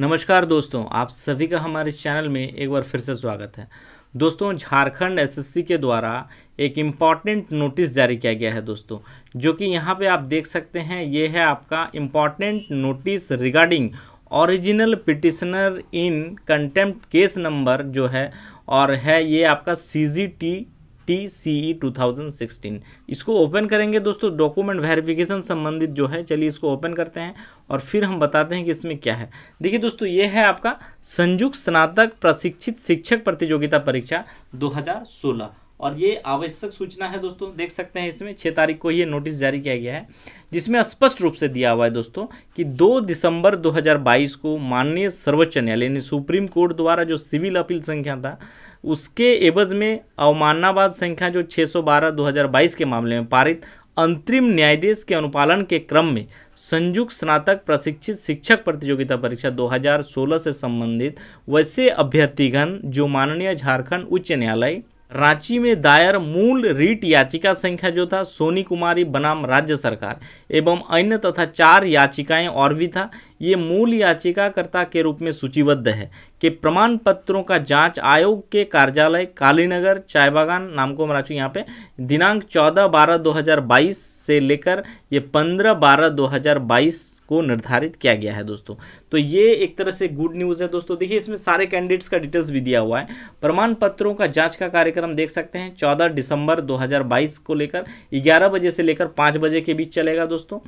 नमस्कार दोस्तों आप सभी का हमारे चैनल में एक बार फिर से स्वागत है दोस्तों झारखंड एसएससी के द्वारा एक इम्पॉर्टेंट नोटिस जारी किया गया है दोस्तों जो कि यहाँ पे आप देख सकते हैं ये है आपका important notice regarding original petitioner in contempt case number जो है और है ये आपका C G T T C E two thousand sixteen इसको ओपन करेंगे दोस्तों डॉक्यूमेंट वेरिफिकेशन संबंधित जो है चलिए इसको ओपन करते हैं और फिर हम बताते हैं कि इसमें क्या है देखिए दोस्तों ये है आपका संयुक्त स्नातक प्रशिक्षित शिक्षक प्रतियोगिता परीक्षा 2016 और ये आवश्यक सूचना है दोस्तों देख सकते हैं इसमें छः तारीख को ये नोटिस जारी किया गया है जिसमें स्पष्ट रूप से दिया हुआ है दोस्तों कि 2 दिसंबर 2022 को माननीय सर्वोच्च न्यायालय यानी सुप्रीम कोर्ट द्वारा जो सिविल अपील संख्या था उसके एवज में अवमाननावाद संख्या जो 612 2022 के मामले में पारित अंतरिम न्यायाधीश के अनुपालन के क्रम में संयुक्त स्नातक प्रशिक्षित शिक्षक प्रतियोगिता परीक्षा 2016 से संबंधित वैसे अभ्यर्थीगण जो माननीय झारखंड उच्च न्यायालय रांची में दायर मूल रीट याचिका संख्या जो था सोनी कुमारी बनाम राज्य सरकार एवं अन्य तथा चार याचिकाएं और भी था ये मूल याचिकाकर्ता के रूप में सूचीबद्ध है कि प्रमाण पत्रों का जांच आयोग के कार्यालय कालीनगर चायबागान नाम को मैं यहाँ पे दिनांक 14 बारह 2022 से लेकर ये 15 बारह 2022 को निर्धारित किया गया है दोस्तों तो ये एक तरह से गुड न्यूज़ है दोस्तों देखिए इसमें सारे कैंडिडेट्स का डिटेल्स भी दिया हुआ है प्रमाण पत्रों का जांच का कार्यक्रम देख सकते हैं 14 दिसंबर 2022 को लेकर 11 बजे से लेकर 5 बजे के बीच चलेगा दोस्तों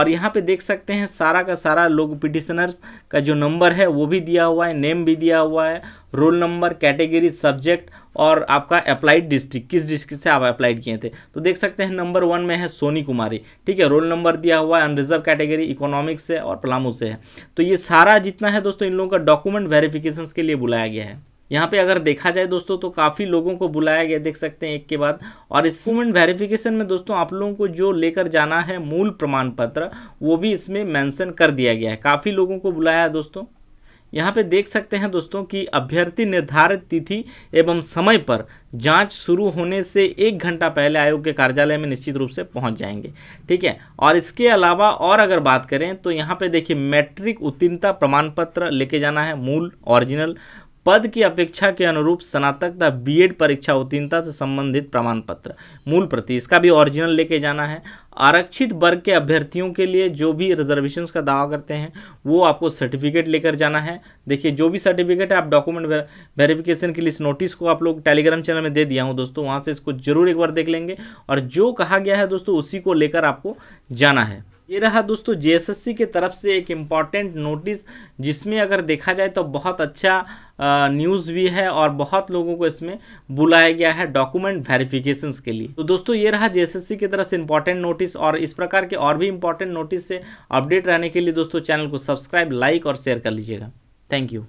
और यहाँ पे देख सकते हैं सारा का सारा लोग पिटिशनर्स का जो नंबर है वो भी दिया हुआ है नेम भी दिया हुआ है रोल नंबर कैटेगरी सब्जेक्ट और आपका अप्लाइड डिस्ट्रिक्ट किस डिस्ट्रिक्ट से आप अप्लाइड किए थे तो देख सकते हैं नंबर वन में है सोनी कुमारी ठीक है रोल नंबर दिया हुआ है अनरिजर्व कैटेगरी इकोनॉमिक्स से और पलामू से है तो ये सारा जितना है दोस्तों इन लोगों का डॉक्यूमेंट वेरिफिकेशन के लिए बुलाया गया है यहाँ पे अगर देखा जाए दोस्तों तो काफ़ी लोगों को बुलाया गया देख सकते हैं एक के बाद और इस मूवमेंट वेरिफिकेशन में दोस्तों आप लोगों को जो लेकर जाना है मूल प्रमाण पत्र वो भी इसमें मेंशन कर दिया गया है काफ़ी लोगों को बुलाया है दोस्तों यहाँ पे देख सकते हैं दोस्तों कि अभ्यर्थी निर्धारित तिथि एवं समय पर जांच शुरू होने से एक घंटा पहले आयोग के कार्यालय में निश्चित रूप से पहुंच जाएंगे ठीक है और इसके अलावा और अगर बात करें तो यहाँ पे देखिए मैट्रिक उत्तीर्णता प्रमाण पत्र लेके जाना है मूल ओरिजिनल पद की अपेक्षा के अनुरूप स्नातक तथा बीएड परीक्षा उत्तीर्णता से संबंधित प्रमाण पत्र मूल प्रति इसका भी ओरिजिनल लेके जाना है आरक्षित वर्ग के अभ्यर्थियों के लिए जो भी रिजर्वेशंस का दावा करते हैं वो आपको सर्टिफिकेट लेकर जाना है देखिए जो भी सर्टिफिकेट है आप डॉक्यूमेंट वेरिफिकेशन के लिए इस नोटिस को आप लोग टेलीग्राम चैनल में दे दिया हूँ दोस्तों वहाँ से इसको जरूर एक बार देख लेंगे और जो कहा गया है दोस्तों उसी को लेकर आपको जाना है ये रहा दोस्तों जेएसएससी की तरफ से एक इम्पॉर्टेंट नोटिस जिसमें अगर देखा जाए तो बहुत अच्छा न्यूज़ भी है और बहुत लोगों को इसमें बुलाया गया है डॉक्यूमेंट वेरिफिकेशन के लिए तो दोस्तों ये रहा जेएसएससी की तरफ से इम्पॉर्टेंट नोटिस और इस प्रकार के और भी इम्पॉर्टेंट नोटिस से अपडेट रहने के लिए दोस्तों चैनल को सब्सक्राइब लाइक और शेयर कर लीजिएगा थैंक यू